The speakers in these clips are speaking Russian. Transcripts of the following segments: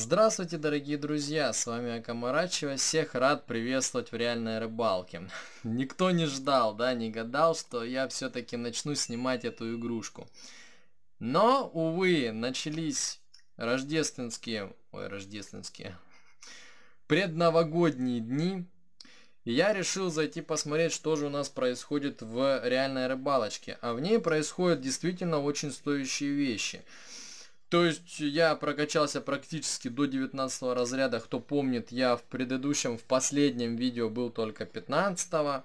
Здравствуйте, дорогие друзья, с вами Акамарачева, всех рад приветствовать в реальной рыбалке. Никто не ждал, да, не гадал, что я все-таки начну снимать эту игрушку. Но, увы, начались рождественские, ой, рождественские, предновогодние дни, и я решил зайти посмотреть, что же у нас происходит в реальной рыбалочке. А в ней происходят действительно очень стоящие вещи – то есть я прокачался практически до 19 разряда. Кто помнит, я в предыдущем, в последнем видео был только 15. -го.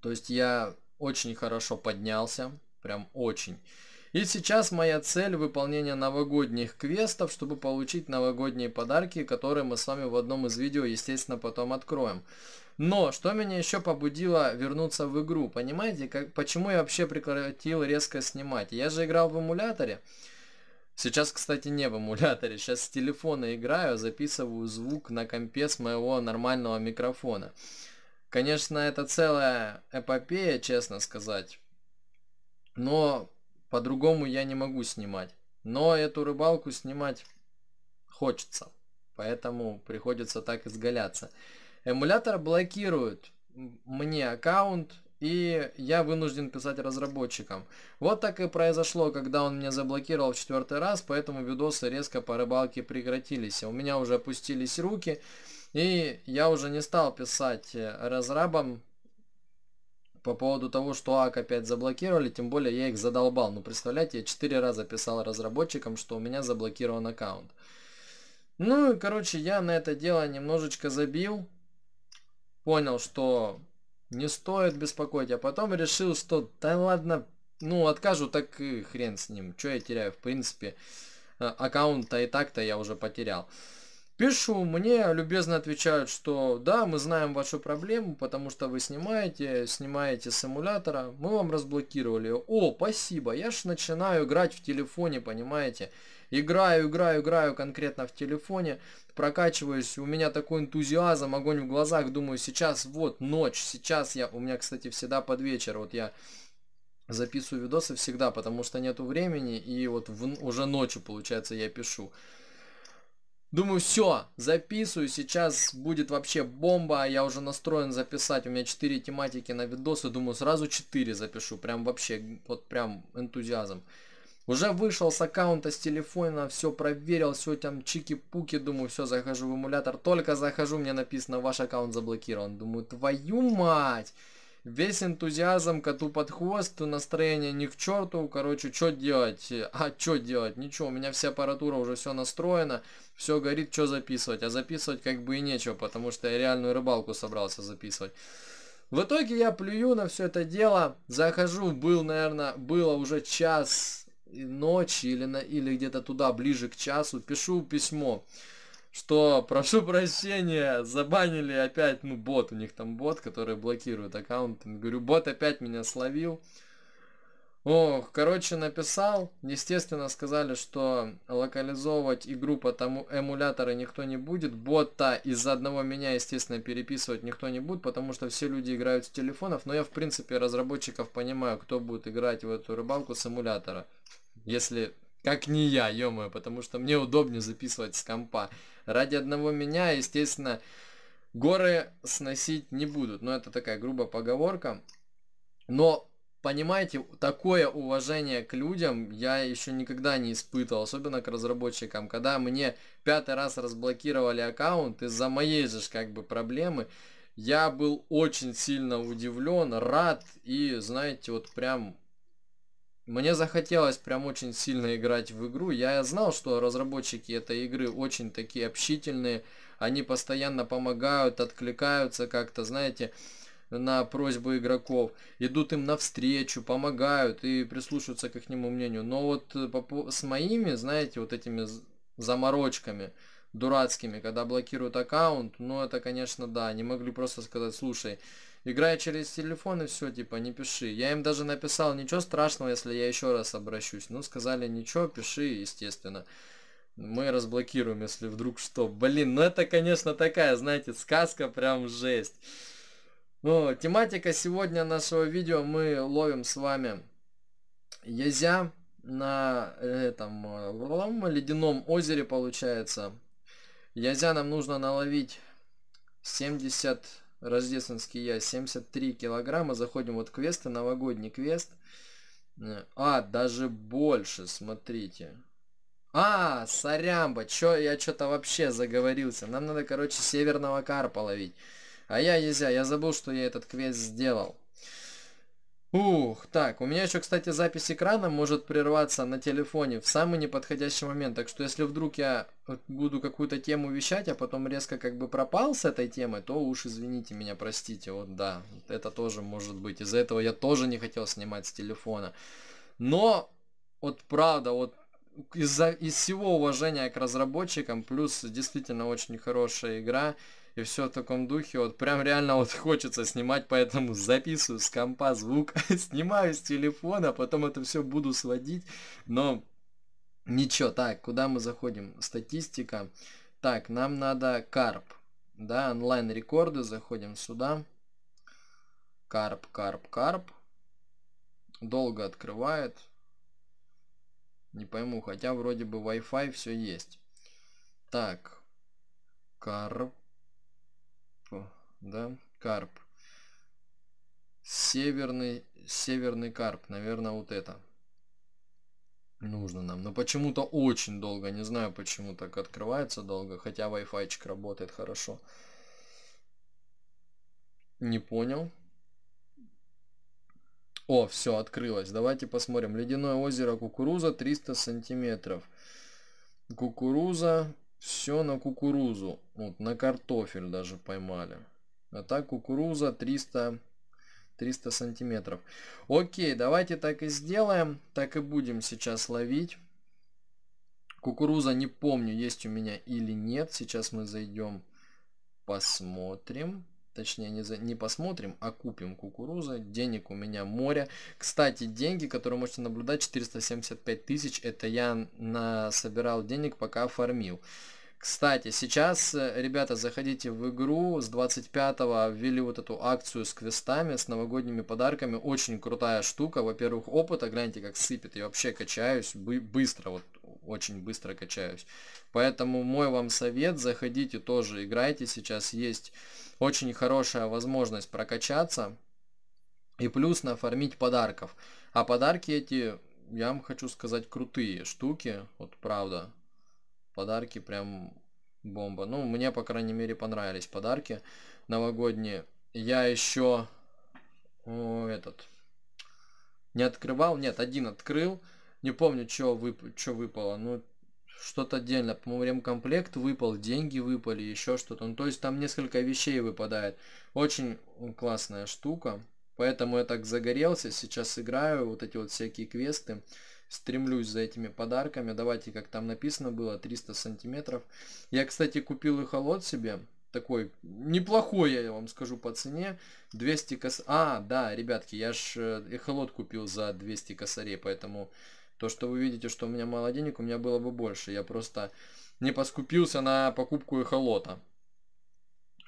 То есть я очень хорошо поднялся. Прям очень. И сейчас моя цель выполнение новогодних квестов, чтобы получить новогодние подарки, которые мы с вами в одном из видео, естественно, потом откроем. Но что меня еще побудило вернуться в игру? Понимаете, как, почему я вообще прекратил резко снимать? Я же играл в эмуляторе. Сейчас, кстати, не в эмуляторе. Сейчас с телефона играю, записываю звук на компе с моего нормального микрофона. Конечно, это целая эпопея, честно сказать. Но по-другому я не могу снимать. Но эту рыбалку снимать хочется. Поэтому приходится так изгаляться. Эмулятор блокирует мне аккаунт и я вынужден писать разработчикам. Вот так и произошло, когда он меня заблокировал в четвертый раз, поэтому видосы резко по рыбалке прекратились. У меня уже опустились руки, и я уже не стал писать э, разрабам по поводу того, что АК опять заблокировали, тем более я их задолбал. Ну, представляете, я четыре раза писал разработчикам, что у меня заблокирован аккаунт. Ну, и, короче, я на это дело немножечко забил. Понял, что не стоит беспокоить. А потом решил, что да ладно, ну откажу, так и хрен с ним. Что я теряю? В принципе, э, аккаунт-то и так-то я уже потерял. Пишу, мне любезно отвечают, что да, мы знаем вашу проблему, потому что вы снимаете, снимаете с эмулятора, мы вам разблокировали. О, спасибо, я ж начинаю играть в телефоне, понимаете? Играю, играю, играю конкретно в телефоне, прокачиваюсь, у меня такой энтузиазм, огонь в глазах, думаю, сейчас вот ночь, сейчас я, у меня, кстати, всегда под вечер, вот я записываю видосы всегда, потому что нету времени, и вот в, уже ночью, получается, я пишу. Думаю, все, записываю, сейчас будет вообще бомба, я уже настроен записать, у меня 4 тематики на видосы, думаю, сразу 4 запишу, прям вообще, вот прям энтузиазм. Уже вышел с аккаунта, с телефона, все проверил, все там чики-пуки, думаю, все, захожу в эмулятор, только захожу, мне написано, ваш аккаунт заблокирован. Думаю, твою мать! Весь энтузиазм коту под хвост, настроение ни к черту, короче, что делать? А что делать? Ничего, у меня вся аппаратура уже все настроена, все горит, что записывать? А записывать как бы и нечего, потому что я реальную рыбалку собрался записывать. В итоге я плюю на все это дело, захожу, был, наверное, было уже час ночи или, на, или где-то туда, ближе к часу, пишу письмо, что прошу прощения, забанили опять, ну, бот, у них там бот, который блокирует аккаунт. Говорю, бот опять меня словил. ох короче, написал. Естественно, сказали, что локализовывать игру по тому эмуляторы никто не будет. Бота из-за одного меня, естественно, переписывать никто не будет, потому что все люди играют с телефонов. Но я, в принципе, разработчиков понимаю, кто будет играть в эту рыбалку с эмулятора. Если как не я, ё потому что мне удобнее записывать с компа. Ради одного меня, естественно, горы сносить не будут. Но это такая грубая поговорка. Но, понимаете, такое уважение к людям я еще никогда не испытывал, особенно к разработчикам. Когда мне пятый раз разблокировали аккаунт из-за моей же как бы проблемы, я был очень сильно удивлен, рад и, знаете, вот прям мне захотелось прям очень сильно играть в игру. Я знал, что разработчики этой игры очень такие общительные. Они постоянно помогают, откликаются как-то, знаете, на просьбы игроков. Идут им навстречу, помогают и прислушиваются к их мнению. Но вот э, с моими, знаете, вот этими заморочками дурацкими, когда блокируют аккаунт, ну это, конечно, да, не могли просто сказать, слушай, Играй через телефон и все, типа, не пиши. Я им даже написал, ничего страшного, если я еще раз обращусь. Ну, сказали, ничего, пиши, естественно. Мы разблокируем, если вдруг что. Блин, ну это, конечно, такая, знаете, сказка прям жесть. Ну, тематика сегодня нашего видео мы ловим с вами язя на э, этом э, ледяном озере получается. Язя нам нужно наловить 70 Рождественский я, 73 килограмма. Заходим вот квесты, новогодний квест. Э, а, даже больше, смотрите. А, сорямба, чё, я что-то вообще заговорился. Нам надо, короче, северного карпа ловить. А я нельзя, я забыл, что я этот квест сделал. Ух, так, у меня еще, кстати, запись экрана может прерваться на телефоне в самый неподходящий момент, так что если вдруг я э, буду какую-то тему вещать, а потом резко как бы пропал с этой темы, то уж извините меня, простите, вот да, это тоже может быть, из-за этого я тоже не хотел снимать с телефона. Но, вот правда, вот из-за из всего уважения к разработчикам, плюс действительно очень хорошая игра, и все в таком духе, вот прям реально вот хочется снимать, поэтому записываю с компа звук, снимаю с телефона, потом это все буду сводить, но ничего. Так, куда мы заходим? Статистика. Так, нам надо карп, да, онлайн-рекорды, заходим сюда. Карп, карп, карп. Долго открывает. Не пойму, хотя вроде бы Wi-Fi все есть. Так, карп да, карп. Северный, северный карп, наверное, вот это нужно нам. Но почему-то очень долго, не знаю почему так открывается долго, хотя Wi-Fi работает хорошо. Не понял. О, все, открылось. Давайте посмотрим. Ледяное озеро кукуруза 300 сантиметров. Кукуруза все на кукурузу. Вот, на картофель даже поймали. А так кукуруза 300, 300 сантиметров. Окей, давайте так и сделаем. Так и будем сейчас ловить. Кукуруза не помню, есть у меня или нет. Сейчас мы зайдем, посмотрим точнее не, за, не посмотрим, а купим кукурузы, денег у меня море. Кстати, деньги, которые можете наблюдать, 475 тысяч, это я на, собирал денег, пока фармил. Кстати, сейчас, э, ребята, заходите в игру, с 25-го ввели вот эту акцию с квестами, с новогодними подарками, очень крутая штука, во-первых, опыта, гляньте, как сыпет, я вообще качаюсь бы быстро, вот очень быстро качаюсь. Поэтому мой вам совет, заходите тоже, играйте, сейчас есть очень хорошая возможность прокачаться и плюс нафармить подарков. А подарки эти, я вам хочу сказать, крутые штуки, вот правда. Подарки прям бомба. Ну, мне, по крайней мере, понравились подарки новогодние. Я еще этот не открывал, нет, один открыл. Не помню, что вып... выпало, ну что-то отдельно. По-моему, ремкомплект выпал, деньги выпали, еще что-то. Ну, то есть там несколько вещей выпадает. Очень классная штука. Поэтому я так загорелся. Сейчас играю вот эти вот всякие квесты. Стремлюсь за этими подарками. Давайте, как там написано было, 300 сантиметров. Я, кстати, купил и холод себе. Такой неплохой, я вам скажу, по цене. 200 кос... А, да, ребятки, я ж эхолот купил за 200 косарей, поэтому то, что вы видите, что у меня мало денег, у меня было бы больше. Я просто не поскупился на покупку эхолота.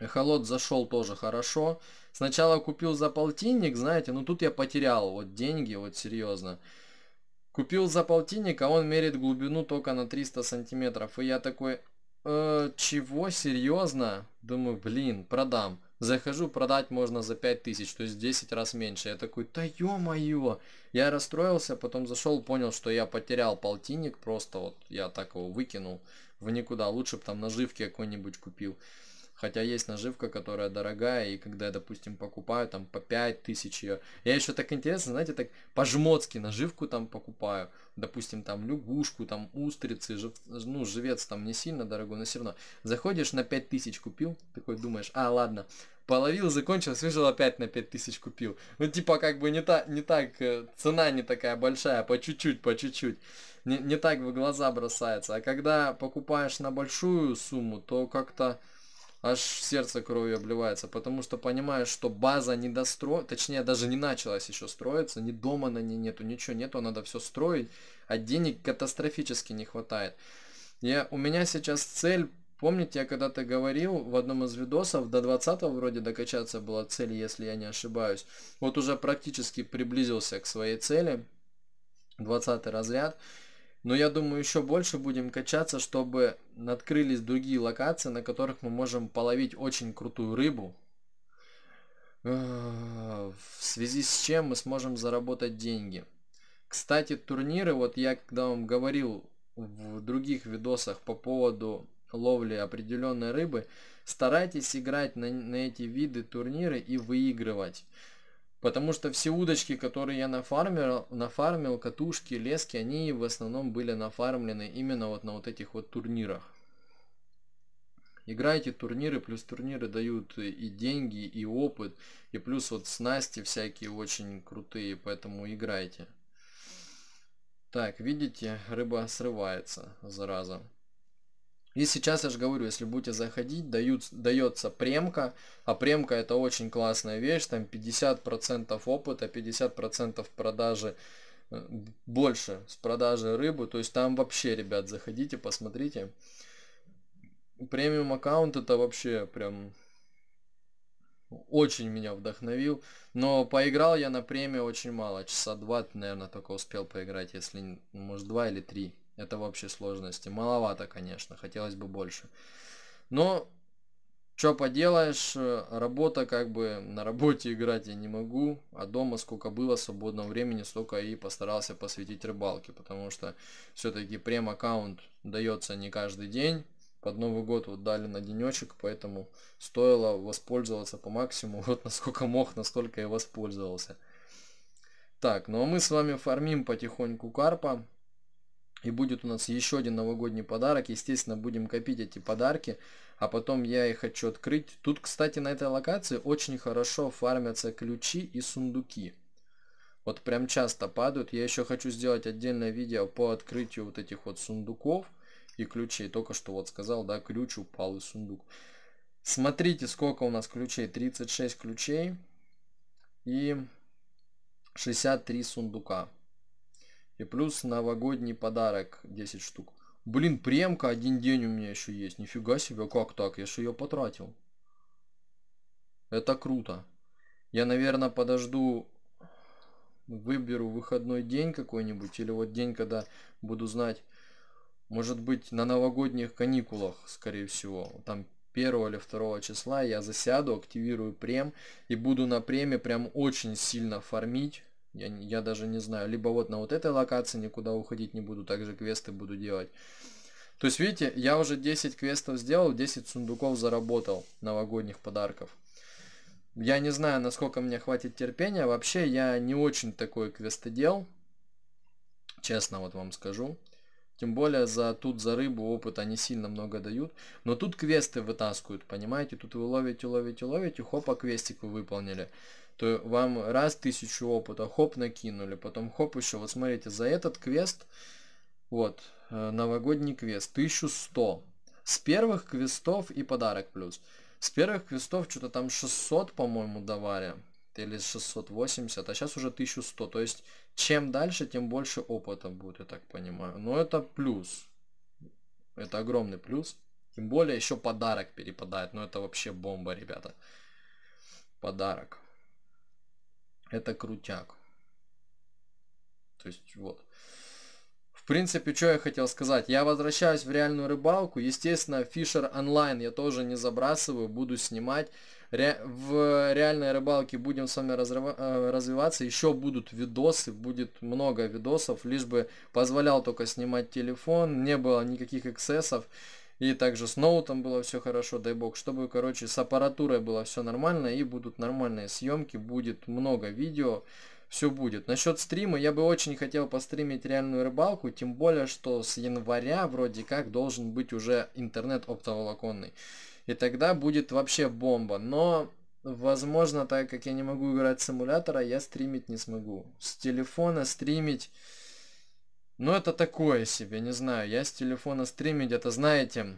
Эхолот зашел тоже хорошо. Сначала купил за полтинник, знаете, ну тут я потерял вот деньги, вот серьезно. Купил за полтинник, а он мерит глубину только на 300 сантиметров. И я такой, э, чего, серьезно? Думаю, блин, продам. Захожу, продать можно за 5000, то есть в 10 раз меньше. Я такой, да ё-моё. Я расстроился, потом зашел, понял, что я потерял полтинник, просто вот я так его выкинул в никуда. Лучше бы там наживки какой-нибудь купил. Хотя есть наживка, которая дорогая, и когда я, допустим, покупаю там по 5 тысяч ее, я еще так интересно, знаете, так по-жмотски наживку там покупаю, допустим, там лягушку, там устрицы, жив... ну, живец там не сильно дорогой, но все равно. Заходишь на 5 тысяч купил, такой думаешь, а, ладно, половил, закончил, свежил опять на 5 тысяч купил. Ну, типа, как бы не, та, не так, э, цена не такая большая, по чуть-чуть, по чуть-чуть. Не, не так в глаза бросается. А когда покупаешь на большую сумму, то как-то аж сердце кровью обливается, потому что понимаешь, что база не достроена, точнее даже не началась еще строиться, ни дома на ней нету, ничего нету, а надо все строить, а денег катастрофически не хватает. Я, у меня сейчас цель, помните, я когда-то говорил в одном из видосов, до 20 вроде докачаться была цель, если я не ошибаюсь. Вот уже практически приблизился к своей цели, 20 разряд. Но я думаю, еще больше будем качаться, чтобы открылись другие локации, на которых мы можем половить очень крутую рыбу. Э, в связи с чем мы сможем заработать деньги. Кстати, турниры, вот я когда вам говорил в других видосах по поводу ловли определенной рыбы, старайтесь играть на, на эти виды турниры и выигрывать. Потому что все удочки, которые я нафармил, нафармил, катушки, лески, они в основном были нафармлены именно вот на вот этих вот турнирах. Играйте турниры, плюс турниры дают и деньги, и опыт, и плюс вот снасти всякие очень крутые, поэтому играйте. Так, видите, рыба срывается, зараза. И сейчас я же говорю, если будете заходить, дают, дается премка, а премка это очень классная вещь, там 50% опыта, 50% продажи, э, больше с продажи рыбы, то есть там вообще, ребят, заходите, посмотрите. Премиум аккаунт это вообще прям очень меня вдохновил, но поиграл я на премию очень мало, часа два, наверное, только успел поиграть, если, может, два или три. Это в общей сложности. Маловато, конечно, хотелось бы больше. Но что поделаешь, э, работа как бы, на работе играть я не могу, а дома сколько было свободного времени, столько и постарался посвятить рыбалке, потому что все-таки прем-аккаунт дается не каждый день, под Новый год вот дали на денечек, поэтому стоило воспользоваться по максимуму, вот насколько мог, настолько и воспользовался. Так, ну а мы с вами фармим потихоньку карпа, и будет у нас еще один новогодний подарок. Естественно, будем копить эти подарки. А потом я их хочу открыть. Тут, кстати, на этой локации очень хорошо фармятся ключи и сундуки. Вот прям часто падают. Я еще хочу сделать отдельное видео по открытию вот этих вот сундуков и ключей. Только что вот сказал, да, ключ упал и сундук. Смотрите, сколько у нас ключей. 36 ключей и 63 сундука. И плюс новогодний подарок 10 штук. Блин, премка один день у меня еще есть. Нифига себе, как так? Я же ее потратил. Это круто. Я, наверное, подожду, выберу выходной день какой-нибудь, или вот день, когда буду знать, может быть, на новогодних каникулах, скорее всего, там 1 или 2 числа я засяду, активирую прем и буду на преме прям очень сильно фармить я, я даже не знаю. Либо вот на вот этой локации никуда уходить не буду, также квесты буду делать. То есть, видите, я уже 10 квестов сделал, 10 сундуков заработал новогодних подарков. Я не знаю, насколько мне хватит терпения. Вообще, я не очень такой квестодел. Честно вот вам скажу. Тем более за тут за рыбу опыт они сильно много дают. Но тут квесты вытаскивают, понимаете? Тут вы ловите, ловите, ловите, хопа, квестик вы выполнили то вам раз тысячу опыта, хоп, накинули, потом хоп еще, вот смотрите, за этот квест, вот, э, новогодний квест, 1100. С первых квестов и подарок плюс. С первых квестов что-то там 600, по-моему, давали, или 680, а сейчас уже 1100, то есть чем дальше, тем больше опыта будет, я так понимаю. Но это плюс, это огромный плюс. Тем более еще подарок перепадает. Но ну, это вообще бомба, ребята. Подарок. Это крутяк. То есть вот. В принципе, что я хотел сказать. Я возвращаюсь в реальную рыбалку. Естественно, Fisher онлайн я тоже не забрасываю, буду снимать. Ре в реальной рыбалке будем с вами э, развиваться. Еще будут видосы, будет много видосов, лишь бы позволял только снимать телефон, не было никаких эксцессов. И также с ноутом было все хорошо, дай бог, чтобы, короче, с аппаратурой было все нормально, и будут нормальные съемки, будет много видео, все будет. Насчет стрима, я бы очень хотел постримить реальную рыбалку, тем более, что с января вроде как должен быть уже интернет оптоволоконный. И тогда будет вообще бомба, но Возможно, так как я не могу играть с эмулятора, я стримить не смогу. С телефона стримить но ну, это такое себе, не знаю. Я с телефона стримить, это знаете...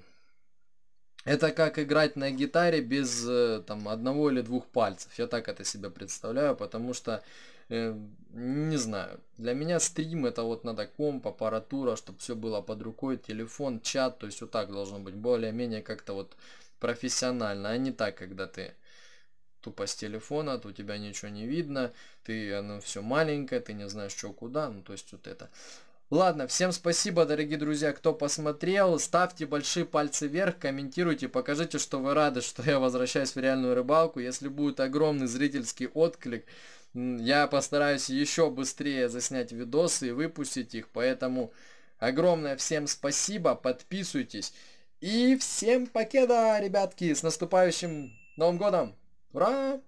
Это как играть на гитаре без э, там одного или двух пальцев. Я так это себе представляю, потому что э, не знаю. Для меня стрим это вот надо комп, аппаратура, чтобы все было под рукой, телефон, чат, то есть вот так должно быть более-менее как-то вот профессионально, а не так, когда ты тупо с телефона, то у тебя ничего не видно, ты оно все маленькое, ты не знаешь что куда, ну то есть вот это. Ладно, всем спасибо, дорогие друзья, кто посмотрел. Ставьте большие пальцы вверх, комментируйте, покажите, что вы рады, что я возвращаюсь в реальную рыбалку. Если будет огромный зрительский отклик, я постараюсь еще быстрее заснять видосы и выпустить их. Поэтому огромное всем спасибо, подписывайтесь. И всем покеда, ребятки, с наступающим Новым Годом! Ура!